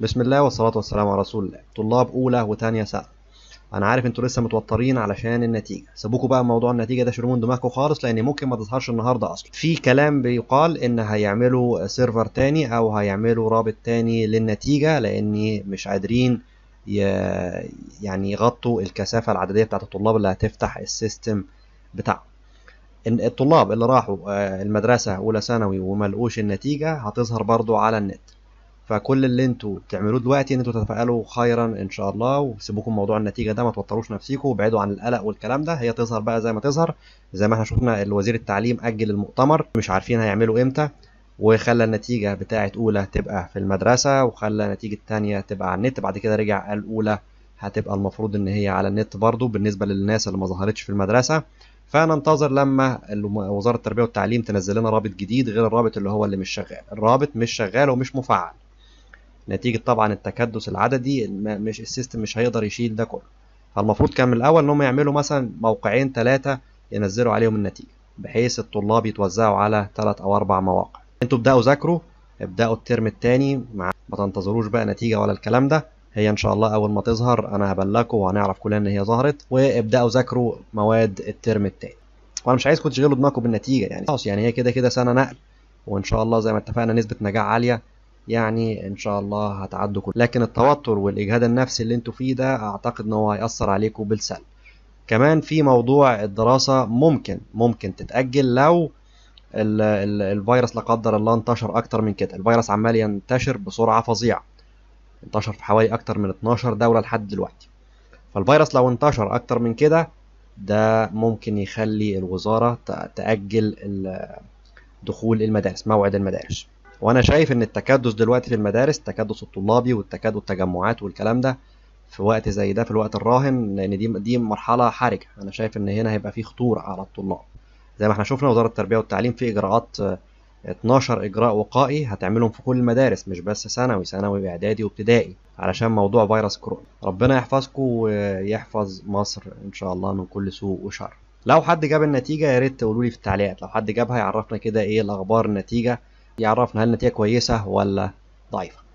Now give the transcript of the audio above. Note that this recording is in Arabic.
بسم الله والصلاة والسلام على رسول الله طلاب أولى وثانية سنة أنا عارف أنتوا لسه متوترين علشان النتيجة سيبوكوا بقى موضوع النتيجة ده شيلوه من خالص لأن ممكن ما تظهرش النهاردة أصلا في كلام بيقال إن هيعملوا سيرفر تاني أو هيعملوا رابط تاني للنتيجة لأن مش قادرين يعني يغطوا الكثافة العددية بتاعت الطلاب اللي هتفتح السيستم بتاعهم الطلاب اللي راحوا آه، المدرسة أولى ثانوي وملقوش النتيجة هتظهر برضو على النت فكل اللي انتوا بتعملوه دلوقتي ان انتوا تتفائلوا خيرا ان شاء الله وسيبوكم موضوع النتيجه ده ما توتروش نفسيكم وابعدوا عن القلق والكلام ده هي تظهر بقى زي ما تظهر زي ما احنا شفنا الوزير التعليم اجل المؤتمر مش عارفين هيعملوا امتى وخلى النتيجة بتاعة أولى تبقى في المدرسة وخلى النتيجة الثانيه تبقى على النت بعد كده رجع قال أولى هتبقى المفروض إن هي على النت برضو بالنسبة للناس اللي ما ظهرتش في المدرسة فننتظر لما وزارة التربية والتعليم تنزل لنا رابط جديد غير الرابط اللي هو اللي مش شغال الرابط مش شغال ومش مفعل نتيجه طبعا التكدس العددي مش السيستم مش هيقدر يشيل ده كله فالمفروض كان من الاول ان هم يعملوا مثلا موقعين ثلاثه ينزلوا عليهم النتيجه بحيث الطلاب يتوزعوا على ثلاث او اربع مواقع انتوا ابداوا ذاكروا ابداوا الترم الثاني مع ما تنتظروش بقى نتيجه ولا الكلام ده هي ان شاء الله اول ما تظهر انا هبلغكم وهنعرف كلنا ان هي ظهرت وابداوا ذاكروا مواد الترم الثاني وانا مش عايزكم تشغلوا دماغكم بالنتيجه يعني خلاص يعني هي كده كده سنه نقل وان شاء الله زي ما اتفقنا نسبه نجاح عاليه يعني ان شاء الله هتعدوا كل لكن التوتر والاجهاد النفسي اللي انتوا فيه ده اعتقد ان هو هيأثر عليكم بالسلب كمان في موضوع الدراسة ممكن ممكن تتأجل لو الـ الـ الفيروس لا قدر الله انتشر اكتر من كده الفيروس عمال ينتشر بسرعة فظيعة انتشر في حوالي اكتر من 12 دولة لحد دلوقتي فالفيروس لو انتشر اكتر من كده ده ممكن يخلي الوزارة تأجل دخول المدارس موعد المدارس وانا شايف ان التكدس دلوقتي في المدارس التكدس الطلابي والتكدس التجمعات والكلام ده في وقت زي ده في الوقت الراهن لان دي دي مرحله حرجه انا شايف ان هنا هيبقى في خطوره على الطلاب زي ما احنا شفنا وزاره التربيه والتعليم في اجراءات 12 آه، اجراء وقائي هتعملهم في كل المدارس مش بس ثانوي ثانوي واعدادي وابتدائي علشان موضوع فيروس كورونا ربنا يحفظكم ويحفظ مصر ان شاء الله من كل سوء وشر لو حد جاب النتيجه يا ريت تقولوا لي في التعليقات لو حد جابها يعرفنا كده ايه الاخبار النتيجه يعرفنا هل النتيجة كويسة ولا ضعيفة